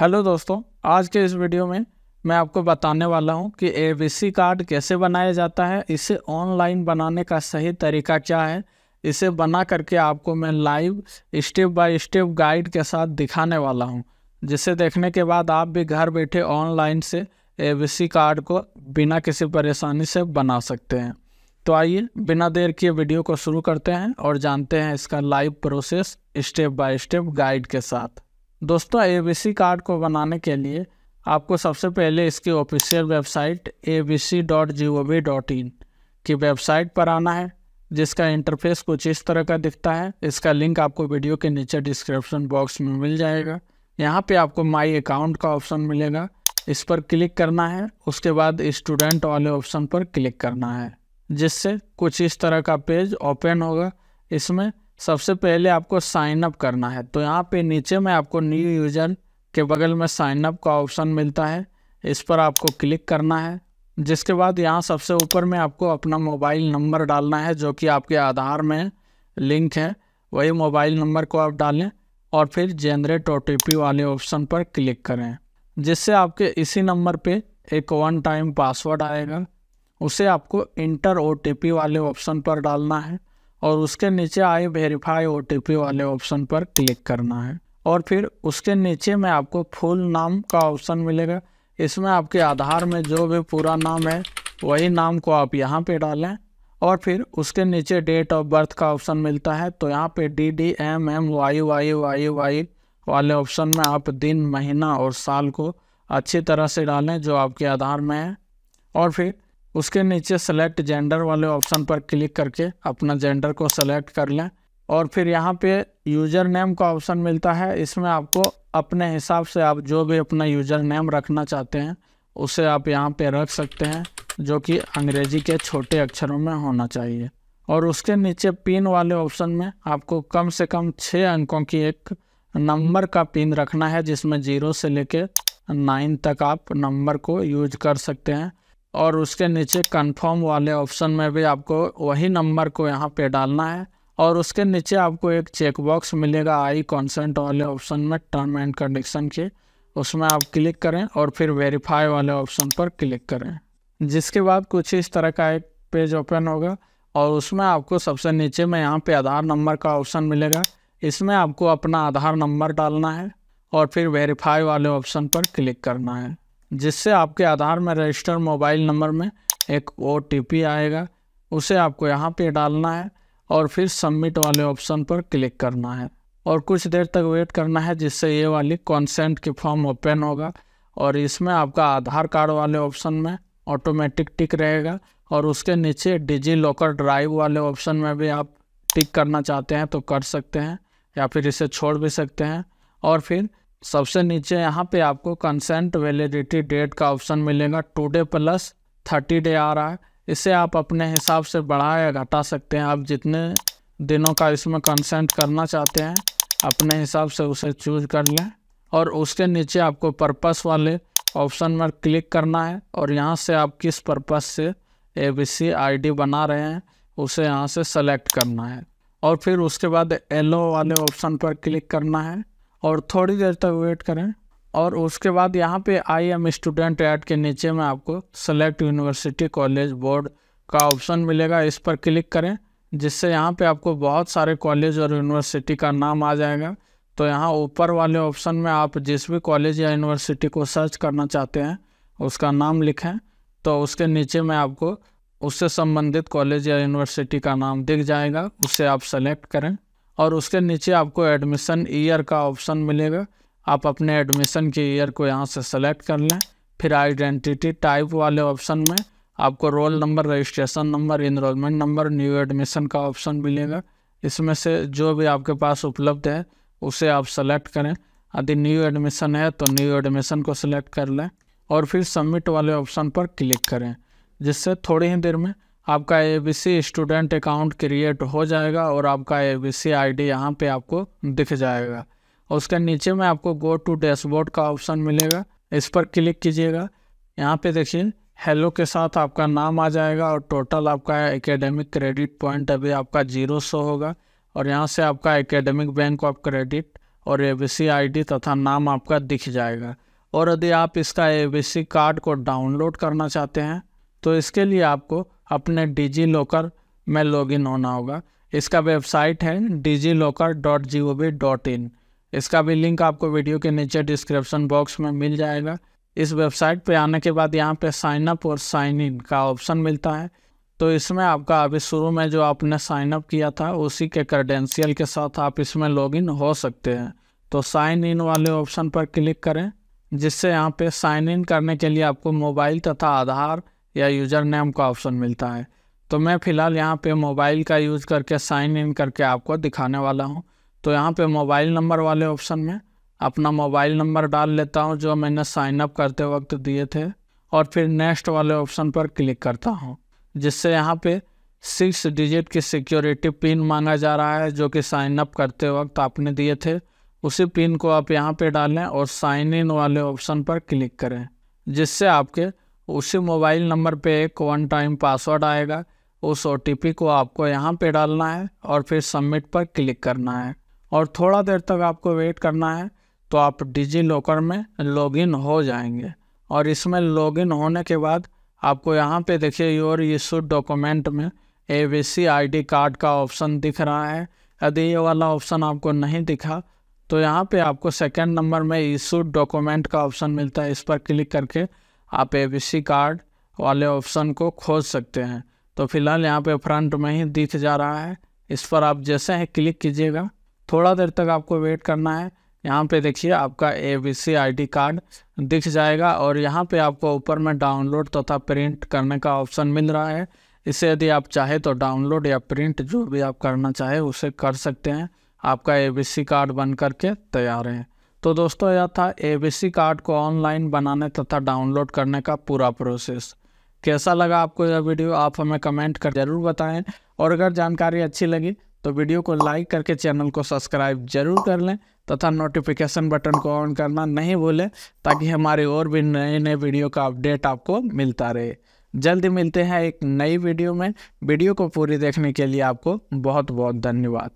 hello दोस्तों आज के इस वीडियो में मैं आपको बताने वाला हूं कि ए कार्ड कैसे बनाया जाता है इसे ऑनलाइन बनाने का सही तरीका क्या है इसे बना करके आपको मैं live step by step guide के साथ दिखाने वाला हूं जिसे देखने के बाद आप भी घर बैठे ऑनलाइन से ए कार्ड को बिना किसी परेशानी से बना सकते हैं तो आइए बिना देर किए वीडियो को शुरू करते हैं और जानते हैं इसका live process step by step guide के साथ दोस्तों ए कार्ड को बनाने के लिए आपको सबसे पहले इसकी ऑफिशियल वेबसाइट ए की वेबसाइट पर आना है जिसका इंटरफेस कुछ इस तरह का दिखता है इसका लिंक आपको वीडियो के नीचे डिस्क्रिप्शन बॉक्स में मिल जाएगा यहाँ पे आपको माई अकाउंट का ऑप्शन मिलेगा इस पर क्लिक करना है उसके बाद स्टूडेंट वाले ऑप्शन पर क्लिक करना है जिससे कुछ इस तरह का पेज ओपन होगा इसमें सबसे पहले आपको साइन अप करना है तो यहाँ पे नीचे में आपको न्यू यूजर के बगल में साइन अप का ऑप्शन मिलता है इस पर आपको क्लिक करना है जिसके बाद यहाँ सबसे ऊपर में आपको अपना मोबाइल नंबर डालना है जो कि आपके आधार में लिंक है वही मोबाइल नंबर को आप डालें और फिर जनरेट ओ वाले ऑप्शन पर क्लिक करें जिससे आपके इसी नंबर पर एक वन टाइम पासवर्ड आएगा उसे आपको इंटर ओ वाले ऑप्शन पर डालना है और उसके नीचे आई वेरीफाई ओ वाले ऑप्शन पर क्लिक करना है और फिर उसके नीचे में आपको फुल नाम का ऑप्शन मिलेगा इसमें आपके आधार में जो भी पूरा नाम है वही नाम को आप यहाँ पे डालें और फिर उसके नीचे डेट ऑफ बर्थ का ऑप्शन मिलता है तो यहाँ पे D D M M Y Y Y Y वाले ऑप्शन में आप दिन महीना और साल को अच्छी तरह से डालें जो आपके आधार में है और फिर उसके नीचे सेलेक्ट जेंडर वाले ऑप्शन पर क्लिक करके अपना जेंडर को सेलेक्ट कर लें और फिर यहाँ पे यूज़र नेम का ऑप्शन मिलता है इसमें आपको अपने हिसाब से आप जो भी अपना यूज़र नेम रखना चाहते हैं उसे आप यहाँ पे रख सकते हैं जो कि अंग्रेजी के छोटे अक्षरों में होना चाहिए और उसके नीचे पिन वाले ऑप्शन में आपको कम से कम छः अंकों की एक नंबर का पिन रखना है जिसमें जीरो से लेके नाइन तक आप नंबर को यूज कर सकते हैं और उसके नीचे कंफर्म वाले ऑप्शन में भी आपको वही नंबर को यहाँ पे डालना है और उसके नीचे आपको एक चेकबॉक्स मिलेगा आई कॉन्सेंट वाले ऑप्शन में टर्म एंड कंडीशन के उसमें आप क्लिक करें और फिर वेरीफाई वाले ऑप्शन पर क्लिक करें जिसके बाद कुछ इस तरह का एक पेज ओपन होगा और उसमें आपको सबसे नीचे में यहाँ पे आधार नंबर का ऑप्शन मिलेगा इसमें आपको अपना आधार नंबर डालना है और फिर वेरीफाई वाले ऑप्शन पर क्लिक करना है जिससे आपके आधार में रजिस्टर मोबाइल नंबर में एक ओ आएगा उसे आपको यहाँ पे डालना है और फिर सबमिट वाले ऑप्शन पर क्लिक करना है और कुछ देर तक वेट करना है जिससे ये वाली कॉन्सेंट की फॉर्म ओपन होगा और इसमें आपका आधार कार्ड वाले ऑप्शन में ऑटोमेटिक टिक रहेगा और उसके नीचे डिजी लॉकर ड्राइव वाले ऑप्शन में भी आप टिक करना चाहते हैं तो कर सकते हैं या फिर इसे छोड़ भी सकते हैं और फिर सबसे नीचे यहाँ पे आपको कंसेंट वैलिडिटी डेट का ऑप्शन मिलेगा टुडे प्लस थर्टी डे आ रहा है इसे आप अपने हिसाब से बढ़ा या घटा सकते हैं आप जितने दिनों का इसमें कंसेंट करना चाहते हैं अपने हिसाब से उसे चूज कर लें और उसके नीचे आपको पर्पस वाले ऑप्शन में क्लिक करना है और यहाँ से आप किस पर्पस से ए बी सी आई डी बना रहे हैं उसे यहाँ से सेलेक्ट करना है और फिर उसके बाद एलो वाले ऑप्शन पर क्लिक करना है और थोड़ी देर तक वेट करें और उसके बाद यहाँ पे आई एम स्टूडेंट ऐड के नीचे में आपको सेलेक्ट यूनिवर्सिटी कॉलेज बोर्ड का ऑप्शन मिलेगा इस पर क्लिक करें जिससे यहाँ पे आपको बहुत सारे कॉलेज और यूनिवर्सिटी का नाम आ जाएगा तो यहाँ ऊपर वाले ऑप्शन में आप जिस भी कॉलेज या यूनिवर्सिटी को सर्च करना चाहते हैं उसका नाम लिखें तो उसके नीचे में आपको उससे संबंधित कॉलेज या यूनिवर्सिटी का नाम दिख जाएगा उसे आप सेलेक्ट करें और उसके नीचे आपको एडमिशन ईयर का ऑप्शन मिलेगा आप अपने एडमिशन के ईयर को यहाँ से सेलेक्ट कर लें फिर आइडेंटिटी टाइप वाले ऑप्शन में आपको roll number registration number enrolment number new admission का ऑप्शन मिलेगा इसमें से जो भी आपके पास उपलब्ध है उसे आप सेलेक्ट करें यदि न्यू एडमिशन है तो न्यू एडमिशन को सिलेक्ट कर लें और फिर सबमिट वाले ऑप्शन पर क्लिक करें जिससे थोड़ी ही देर में आपका A B C student account create हो जाएगा और आपका A B C I D यहाँ पर आपको दिख जाएगा उसके नीचे में आपको गो टू डैशबोर्ड का ऑप्शन मिलेगा इस पर क्लिक कीजिएगा यहाँ पे देखिए हेलो के साथ आपका नाम आ जाएगा और टोटल आपका एकेडमिक क्रेडिट पॉइंट अभी आपका जीरो सौ होगा और यहाँ से आपका एकेडमिक बैंक ऑफ क्रेडिट और ए बी सी आई डी तथा नाम आपका दिख जाएगा और यदि आप इसका ए बी सी कार्ड को डाउनलोड करना चाहते हैं तो इसके लिए आपको अपने डिजी लॉकर में लॉगिन होना होगा इसका वेबसाइट है DigiLocker dot G O V dot in इसका भी लिंक आपको वीडियो के नीचे डिस्क्रिप्शन बॉक्स में मिल जाएगा इस वेबसाइट पर आने के बाद यहाँ पे साइन अप और साइन इन का ऑप्शन मिलता है तो इसमें आपका अभी शुरू में जो आपने साइन अप किया था उसी के क्रेडेंशियल के साथ आप इसमें लॉगिन हो सकते हैं तो साइन इन वाले ऑप्शन पर क्लिक करें जिससे यहाँ पे साइन इन करने के लिए आपको मोबाइल तथा आधार या यूज़र नेम का ऑप्शन मिलता है तो मैं फ़िलहाल यहाँ पे मोबाइल का यूज़ करके साइन इन करके आपको दिखाने वाला हूँ तो यहाँ पे मोबाइल नंबर वाले ऑप्शन में अपना मोबाइल नंबर डाल लेता हूँ जो मैंने साइन अप करते वक्त दिए थे और फिर नेक्स्ट वाले ऑप्शन पर क्लिक करता हूँ जिससे यहाँ पर सिक्स डिजिट की सिक्योरिटी पिन मांगा जा रहा है जो कि साइन अप करते वक्त आपने दिए थे उसी पिन को आप यहाँ पे डालें और साइन इन वाले ऑप्शन पर क्लिक करें जिससे आपके उसी मोबाइल नंबर पे एक वन टाइम पासवर्ड आएगा उस ओ को आपको यहाँ पे डालना है और फिर सबमिट पर क्लिक करना है और थोड़ा देर तक आपको वेट करना है तो आप डिजी लॉकर में लॉगिन हो जाएंगे और इसमें लॉगिन होने के बाद आपको यहाँ पे देखिए योर इशू डॉक्यूमेंट में A B C I D card का ऑप्शन दिख रहा है यदि ये वाला ऑप्शन आपको नहीं दिखा तो यहाँ पे आपको सेकंड नंबर में इशू डॉक्यूमेंट का ऑप्शन मिलता है इस पर क्लिक करके आप सी कार्ड वाले ऑप्शन को खोज सकते हैं तो फिलहाल यहाँ पे फ्रंट में ही दिख जा रहा है इस पर आप जैसे ही क्लिक कीजिएगा थोड़ा देर तक आपको वेट करना है यहाँ पे देखिए आपका A B C I D card दिख जाएगा और यहाँ पे आपको ऊपर में डाउनलोड तथा तो प्रिंट करने का ऑप्शन मिल रहा है इसे यदि आप चाहे तो डाउनलोड या प्रिंट जो भी आप करना चाहे उसे कर सकते हैं आपका ए बी सी कार्ड बन करके तैयार है तो दोस्तों यह था ए कार्ड को ऑनलाइन बनाने तथा डाउनलोड करने का पूरा प्रोसेस कैसा लगा आपको यह वीडियो आप हमें कमेंट कर जरूर बताएं और अगर जानकारी अच्छी लगी तो वीडियो को लाइक करके चैनल को सब्सक्राइब जरूर कर लें तथा नोटिफिकेशन बटन को ऑन करना नहीं भूलें ताकि हमारे और भी नए नए वीडियो का अपडेट आपको मिलता रहे जल्दी मिलते हैं एक नई वीडियो में वीडियो को पूरी देखने के लिए आपको बहुत बहुत धन्यवाद